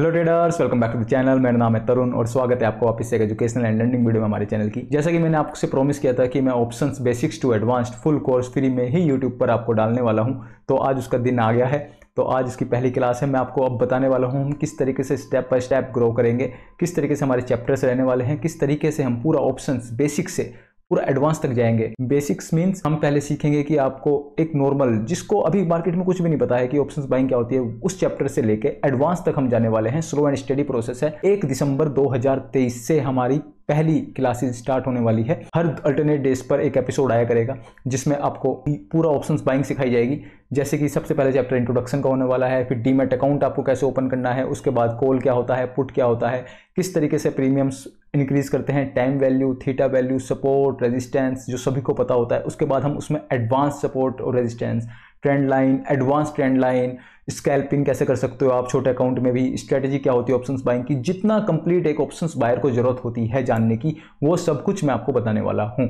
hello traders welcome back to the channel मेरा नाम है तरुण और स्वागत है आपको वापस से एक एजुकेशनल एंड लर्निंग वीडियो में हमारे चैनल की जैसा कि मैंने आपसे प्रॉमिस किया था कि मैं options basics to advanced full course free में ही यूट्यूब पर आपको डालने वाला हूं तो आज उसका दिन आ गया है तो आज इसकी पहली क्लास है मैं आपको अब बताने वाला हूँ हम किस तरीके से स्टेप बाय स्टेप ग्रो करेंगे किस तरीके से हमारे चैप्टर्स रहने वाले हैं किस तरीके से हम पूरा ऑप्शन बेसिक से पूरा एडवांस तक जाएंगे बेसिक्स मीन्स हम पहले सीखेंगे कि आपको एक नॉर्मल जिसको अभी मार्केट में कुछ भी नहीं पता है कि ऑप्शन बाइंग क्या होती है उस चैप्टर से लेकर एडवांस तक हम जाने वाले हैं स्लो एंड स्टडी प्रोसेस है एक दिसंबर दो से हमारी पहली क्लासेस स्टार्ट होने वाली है हर अल्टरनेट डेज पर एक एपिसोड आया करेगा जिसमें आपको पूरा ऑप्शन बाइंग सिखाई जाएगी जैसे कि सबसे पहले चैप्टर इंट्रोडक्शन का होने वाला है फिर डीमेट अकाउंट आपको कैसे ओपन करना है उसके बाद कॉल क्या होता है पुट क्या होता है किस तरीके से प्रीमियम्स इंक्रीज करते हैं time value theta value support resistance जो सभी को पता होता है उसके बाद हम उसमें एडवांस सपोर्ट और resistance trend line advance trend line scalping कैसे कर सकते हो आप छोटे अकाउंट में भी स्ट्रेटेजी क्या होती है ऑप्शंस बाइंग की जितना कंप्लीट एक ऑप्शंस बायर को जरूरत होती है जानने की वो सब कुछ मैं आपको बताने वाला हूँ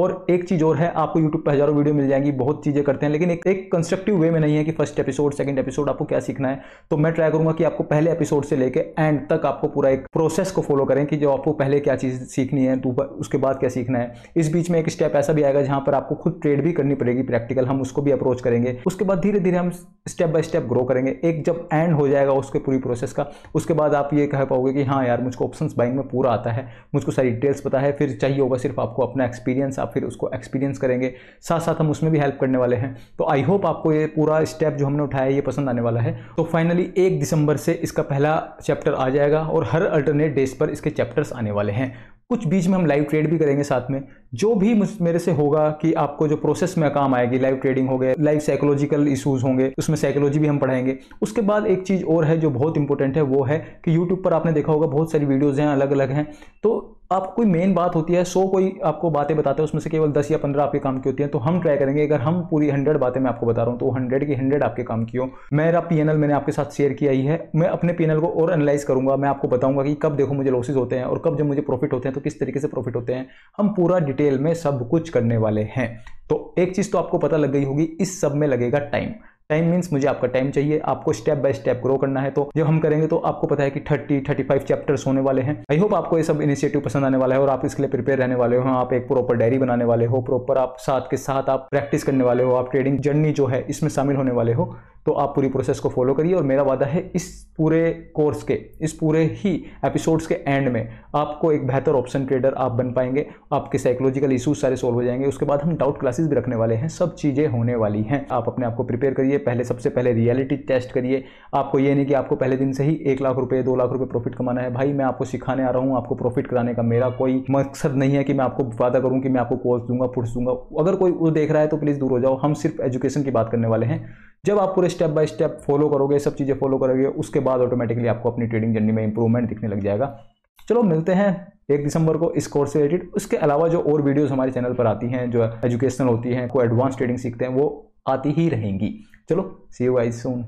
और एक चीज़ और है आपको यूट्यूब पर हज़ारों वीडियो मिल जाएंगी बहुत चीज़ें करते हैं लेकिन एक, एक कंस्ट्रक्टिव वे में नहीं है कि फर्स्ट एपिसोड सेकंड एपिसोड आपको क्या सीखना है तो मैं ट्राई करूंगा कि आपको पहले एपिसोड से लेकर एंड तक आपको पूरा एक प्रोसेस को फॉलो करें कि जो आपको पहले क्या चीज़ सीखनी है तो उसके बाद क्या सीखना है इस बीच में एक स्टेप ऐसा भी आएगा जहाँ पर आपको खुद ट्रेड भी करनी पड़ेगी प्रैक्टिकल हम उसको भी अप्रोच करेंगे करेंगे उसके बाद धीरे धीरे हम स्टेप बाय स्टेप ग्रो करेंगे एक जब एंड हो जाएगा उसके पूरी प्रोसेस का उसके बाद आप ये कह पाओगे कि हाँ यार मुझको ऑप्शंस बाइंग में पूरा आता है मुझको सारी डिटेल्स पता है फिर चाहिए होगा सिर्फ आपको अपना एक्सपीरियंस आप फिर उसको एक्सपीरियंस करेंगे साथ साथ हम उसमें भी हेल्प करने वाले हैं तो आई होप आपको ये पूरा स्टेप जो हमने उठाया है ये पसंद आने वाला है तो फाइनली एक दिसंबर से इसका पहला चैप्टर आ जाएगा और हर अल्टरनेट डेज पर इसके चैप्टर्स आने वाले हैं कुछ बीच में हम लाइव ट्रेड भी करेंगे साथ में जो भी मेरे से होगा कि आपको जो प्रोसेस में काम आएगी लाइव ट्रेडिंग हो गया लाइव साइकोलॉजिकल इशूज होंगे उसमें साइकोलॉजी भी हम पढ़ाएंगे उसके बाद एक चीज़ और है जो बहुत इंपॉर्टेंट है वो है कि यूट्यूब पर आपने देखा होगा बहुत सारी वीडियोज़ हैं अलग अलग हैं तो आप कोई मेन बात होती है सो कोई आपको बातें बताते हैं उसमें से केवल दस या पंद्रह आपके काम की होती हैं तो हम ट्राई करेंगे अगर हम पूरी हंड्रेड बातें मैं आपको बता रहा हूँ तो हंड्रेड की हंड्रेड आपके काम की हो मेरा पी मैंने आपके साथ शेयर किया ही है मैं अपने पी को और एनालाइज करूंगा मैं आपको बताऊंगा कि कब देखो मुझे लॉसेज होते हैं और कब जब मुझे प्रॉफिट होते हैं तो किस तरीके से प्रॉफिट होते हैं हम पूरा डिटेल डिटेल में सब कुछ करने वाले हैं तो एक चीज़ तो आपको पता लग गई होगी इस सब में लगेगा टाइम टाइम मीन्स मुझे आपका टाइम चाहिए आपको स्टेप बाय स्टेप ग्रो करना है तो जब हम करेंगे तो आपको पता है कि 30 35 चैप्टर्स होने वाले हैं आई होप आपको ये सब इनिशिएटिव पसंद आने वाला है और आप इसके लिए प्रिपेयर रहने वाले हो हाँ, आप एक प्रॉपर डायरी बनाने वाले हो प्रॉपर आप साथ के साथ आप प्रैक्टिस करने वाले हो आप ट्रेडिंग जर्नी जो है इसमें शामिल होने वाले हो तो आप पूरी प्रोसेस को फॉलो करिए और मेरा वादा है इस पूरे कोर्स के इस पूरे ही एपिसोड्स के एंड में आपको एक बेहतर ऑप्शन ट्रेडर आप बन पाएंगे आपके साइकोलॉजिकल इशूज सारे सॉल्व हो जाएंगे उसके बाद हम डाउट क्लासेस भी रखने वाले हैं सब चीज़ें होने वाली हैं आप अपने आप को प्रिपेयर करिए पहले सबसे पहले रियलिटी टेस्ट करिए आपको ये नहीं कि आपको पहले दिन से ही एक लाख रुपये दो लाख रुपये प्रॉफिट कमाना है भाई मैं आपको सिखाने आ रहा हूँ आपको प्रॉफिट कराने का मेरा कोई मकसद नहीं है कि मैं आपको वादा करूँ कि मैं आपको कोर्स दूंगा फुर्स दूंगा अगर कोई वो देख रहा है तो प्लीज़ दूर हो जाओ हम सिर्फ एजुकेशन की बात करने वाले हैं जब आप पूरे स्टेप बाय स्टेप फॉलो करोगे सब चीज़ें फॉलो करोगे उसके बाद ऑटोमेटिकली आपको अपनी ट्रेडिंग जर्नी में इंप्रूवमेंट दिखने लग जाएगा चलो मिलते हैं एक दिसंबर को इस कोर्स से रिलेटेड उसके अलावा जो और वीडियोज़ हमारे चैनल पर आती हैं जो एजुकेशनल होती हैं को एडवांस ट्रेडिंग सीखते हैं वो आती ही रहेंगी चलो सी यू आई सोन